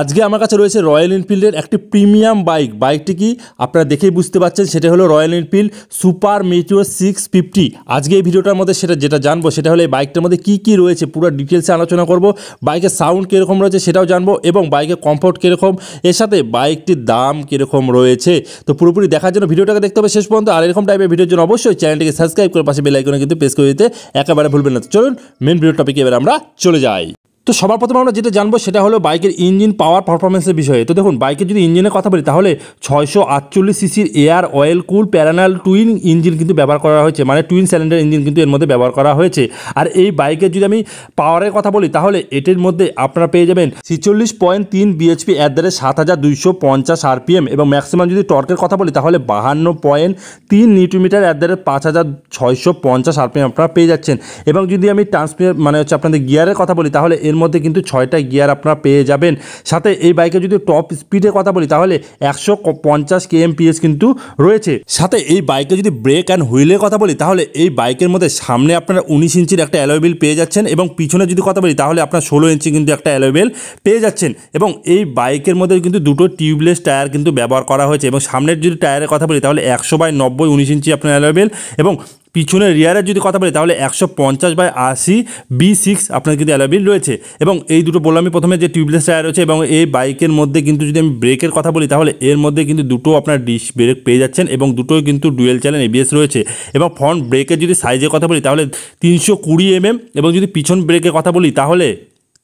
আজকে আমার কাছে রয়েছে রয়্যাল এনফিল্ডের একটি প্রিমিয়াম বাইক বাইকটি কি আপনারা দেখেই বুঝতে পারছেন সেটা হলো royal Enfield super meteor six fifty আজকে এই ভিডিওটার মধ্যে সেটা যেটা জানবো সেটা হলো এই বাইকটার মধ্যে কী কী রয়েছে পুরো ডিটেলসে আলোচনা করব বাইকের সাউন্ড কীরকম রয়েছে সেটাও জানবো এবং বাইকের কমফোর্ট কীরকম এর সাথে বাইকটির দাম কীরকম রয়েছে তো পুরোপুরি দেখার জন্য ভিডিওটাকে দেখতে হবে শেষ পর্যন্ত আর এরকম টাইপের ভিডিওর জন্য অবশ্যই চ্যানেলটিকে সাবস্ক্রাইব করে পাশে বেলাইকনে কিন্তু প্রেস করে দিতে একেবারে ভুলবেন না চলুন মেন ভিডিও টপিকে এবার আমরা চলে যাই তো সবার প্রথমে আমরা যেটা জানবো সেটা হলো বাইকের ইঞ্জিন পাওয়ার পারফরমেন্সের বিষয়ে তো দেখুন বাইকের যদি ইঞ্জিনের কথা বলি তাহলে ছয়শো আটচল্লিশ সিসির air oil cool parallel twin engine কিন্তু ব্যবহার করা হয়েছে মানে টুইন সিলিন্ডার ইঞ্জিন কিন্তু এর মধ্যে ব্যবহার করা হয়েছে আর এই বাইকের যদি আমি পাওয়ারের কথা বলি তাহলে এটির মধ্যে আপনারা পেয়ে যাবেন ছিচল্লিশ পয়েন্ট তিন বিএচপি অ্যাট দ্য রেট সাত হাজার দুইশো পঞ্চাশ আরপিএম এবং ম্যাক্সিমাম যদি টর্কের কথা বলি তাহলে বাহান্ন পয়েন্ট তিন নিউটোমিটার অ্যাট দ্য রেট পাঁচ হাজার ছয়শো পঞ্চাশ আরপিএম আপনারা পেয়ে যাচ্ছেন এবং যদি আমি ট্রান্সমিটার মানে হচ্ছে আপনাদের গিয়ারের কথা বলি তাহলে এর এর মধ্যে কিন্তু ছয়টা গিয়ার আপনারা পেয়ে যাবেন সাথে এই বাইকে যদি টপ স্পিডের কথা বলি তাহলে একশো পঞ্চাশ এমপিএস কিন্তু রয়েছে সাথে এই বাইকে যদি ব্রেক অ্যান্ড হুইলের কথা বলি তাহলে এই বাইকের মধ্যে সামনে আপনারা উনিশ ইঞ্চির একটা অ্যালোয়েবেল পেয়ে যাচ্ছেন এবং পিছনে যদি কথা বলি তাহলে আপনার ষোলো ইঞ্চি কিন্তু একটা অ্যালোয়েবেল পেয়ে যাচ্ছেন এবং এই বাইকের মধ্যে কিন্তু দুটো টিউবলেস টায়ার কিন্তু ব্যবহার করা হয়েছে এবং সামনের যদি টায়ারের কথা বলি তাহলে একশো বাই নব্বই উনিশ ইঞ্চি আপনার অ্যালোয়েবেল এবং পিছনের রিয়ারের যদি কথা বলি তাহলে একশো পঞ্চাশ বাই আশি বি সিক্স আপনার কিন্তু অ্যালাবিল রয়েছে এবং এই দুটো বললাম আমি প্রথমে যে টিউবলেস টায়ার রয়েছে এবং এই বাইকের মধ্যে কিন্তু যদি আমি ব্রেকের কথা বলি তাহলে এর মধ্যে কিন্তু দুটো আপনার ডিস ব্রেক পেয়ে যাচ্ছেন এবং দুটোই কিন্তু ডুয়েল চ্যানেল এবিএস রয়েছে এবং ফ্রন্ট ব্রেকের যদি সাইজের কথা বলি তাহলে তিনশো কুড়ি এমএম mm এবং যদি পিছন ব্রেকের কথা বলি তাহলে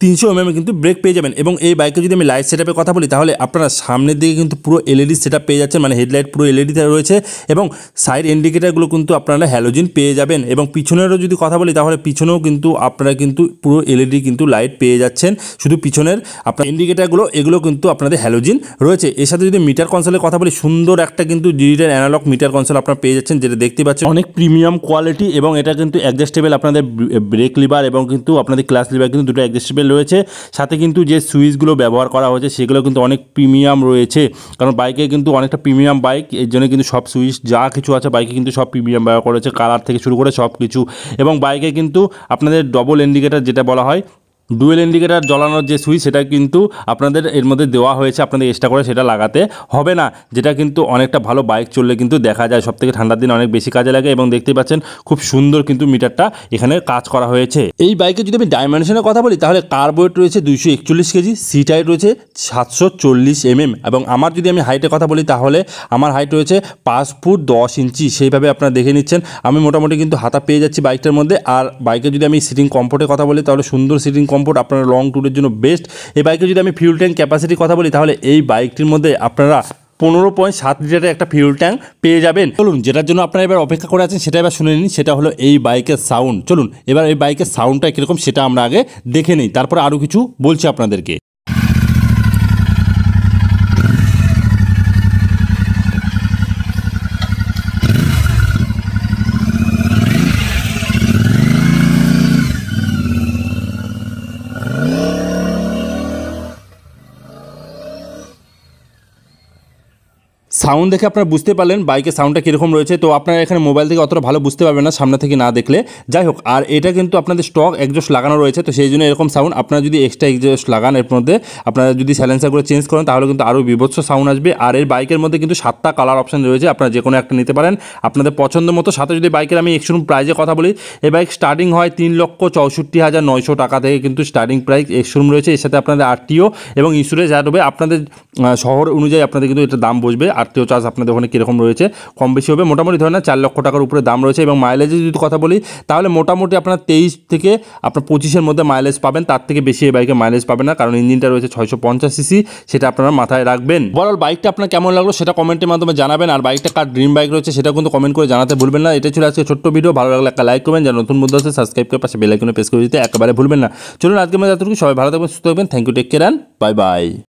তিনশো এমএম কিন্তু ব্রেক পেয়ে যাবেন এবং এই বাইকে যদি আমি লাইট সেটআপের কথা বলি তাহলে আপনারা সামনের দিকে কিন্তু পুরো এলইডি সেটআপ e পেয়ে যাচ্ছেন মানে হেডলাইট পুরো এলইডিতে e রয়েছে এবং সাইড ইন্ডিকেটারগুলো কিন্তু আপনারা হ্যালোজিন পেয়ে যাবেন এবং পিছনেরও যদি কথা বলি তাহলে পিছনেও কিন্তু আপনারা কিন্তু পুরো এলইডি e কিন্তু লাইট পেয়ে যাচ্ছেন শুধু পিছনের আপনার ইন্ডিকেটারগুলো এগুলো কিন্তু আপনাদের হ্যালোজিন রয়েছে এর সাথে যদি মিটার কনসোলের কথা বলি সুন্দর একটা কিন্তু ডিজিটাল অ্যানালগ মিটার কনসোল আপনারা পেয়ে যাচ্ছেন যেটা দেখতে পাচ্ছেন অনেক প্রিমিয়াম কোয়ালিটি এবং এটা কিন্তু অ্যাডজাস্টেবল আপনাদের ব্রেক লিভার এবং কিন্তু আপনাদের ক্লাস লিভার কিন্তু দুটো অ্যাডজাস্টেবল রয়েছে সাথে কিন্তু যে সুইচগুলো ব্যবহার করা হয়েছে সেগুলো কিন্তু অনেক প্রিমিয়াম রয়েছে কারণ বাইকে কিন্তু অনেকটা প্রিমিয়াম বাইক এর জন্য কিন্তু সব সুইচ যা কিছু আছে বাইকে কিন্তু সব প্রিমিয়াম ব্যবহার করেছে কালার থেকে শুরু করে সব কিছু এবং বাইকে কিন্তু আপনাদের ডবল ইন্ডিকেটার যেটা বলা হয় ডুয়েল ইন্ডিকেটার জ্বলানোর যে সুইচ সেটা কিন্তু আপনাদের এর মধ্যে দেওয়া হয়েছে আপনাদের এক্সট্রা করে সেটা লাগাতে হবে না যেটা কিন্তু অনেকটা ভালো বাইক চললে কিন্তু দেখা যায় সব থেকে ঠান্ডার দিন অনেক বেশি কাজে লাগে এবং দেখতে পাচ্ছেন খুব সুন্দর কিন্তু মিটারটা এখানে কাজ করা হয়েছে এই বাইকে যদি আমি ডাইমেনশনের কথা বলি তাহলে কার্বোয়েট রয়েছে দুইশো একচল্লিশ কেজি হাইট রয়েছে সাতশো চল্লিশ এমএম mm এবং আমার যদি আমি হাইটের কথা বলি তাহলে আমার হাইট রয়েছে পাঁচ ফুট দশ ইঞ্চি সেইভাবে আপনারা দেখে নিচ্ছেন আমি মোটামুটি কিন্তু হাতা পেয়ে যাচ্ছি বাইকটার মধ্যে আর বাইকে যদি আমি সিটিং কমফোর্টের কথা বলি তাহলে সুন্দর সিটিং কম কমফোর্ট আপনারা লং ট্যুরের জন্য বেস্ট এই বাইকে যদি আমি ফিউল ট্যাঙ্ক ক্যাপাসিটির কথা বলি তাহলে এই বাইকটির মধ্যে আপনারা পনেরো পয়েন্ট সাত লিটারের একটা ফিউল ট্যাঙ্ক পেয়ে যাবেন চলুন যেটার জন্য আপনারা এবার অপেক্ষা করে আছেন সেটা এবার শুনে নিন সেটা হলো এই বাইকের সাউন্ড চলুন এবার এই বাইকের সাউন্ডটা কীরকম সেটা আমরা আগে দেখে নিই তারপরে আরও কিছু বলছি আপনাদেরকে সাউন্ড দেখে আপনারা বুঝতে পারলেন বাইকের সাউন্ডটা কীরকম রয়েছে তো আপনারা এখানে মোবাইল থেকে অতটা ভালো বুঝতে পারবেন না সামনে থেকে না দেখলে যাই হোক আর এটা কিন্তু আপনাদের স্টক একজোস লাগানো রয়েছে তো সেই জন্য এরকম সাউন্ড আপনারা যদি এক্সট্রা একজোস লাগান এর মধ্যে আপনারা যদি করে চেঞ্জ করেন তাহলে কিন্তু আরও বিভৎস সাউন্ড আসবে আর এর বাইকের মধ্যে কিন্তু সাতটা কালার অপশান রয়েছে আপনারা যে কোনো একটা নিতে পারেন আপনাদের পছন্দ মতো সাথে যদি বাইকের আমি একশো প্রাইজে কথা বলি এ বাইক স্টার্টিং হয় তিন লক্ষ চৌষট্টি হাজার নয়শো টাকা থেকে কিন্তু স্টার্টিং প্রাইস একশোরুম রয়েছে এর সাথে আপনাদের আরটিও এবং ইন্স্যুরেন্স অ্যাড হবে আপনাদের শহর অনুযায়ী আপনাদের কিন্তু এটা দাম বসবে আত্মীয় চার্জ আপনাদের ওখানে কীরকম রয়েছে কম বেশি হবে মোটামুটি ধরে না চার লক্ষ টাকার উপরে দাম রয়েছে এবং মাইলেজের যদি কথা বলি তাহলে মোটামুটি আপনার তেইশ থেকে আপনার পঁচিশের মধ্যে মাইলেজ পাবেন তার থেকে বেশি এই বাইকে মাইলেজ পাবেন না কারণ ইঞ্জিনটা রয়েছে ছয়শো পঞ্চাশ সিসি সেটা আপনারা মাথায় রাখবেন বরাল বাইকটা আপনার কেমন লাগলো সেটা কমেন্টের মাধ্যমে জানাবেন আর বাইকটা কার ড্রিম বাইক রয়েছে সেটা কিন্তু কমেন্ট করে জানাতে ভুলবেন না এটা ছিল আজকে ছোট্ট ভিডিও ভালো লাগলে একটা লাইক করবেন যারা নতুন বন্ধু আছে সাবস্ক্রাইব করে পাশে বেলাইকনে প্রেস করে দিতে একেবারে ভুলবেন না চলুন আজকে আমরা যাতটুকু সবাই ভালো থাকবেন সুস্থ থাকবেন thank you take care bye by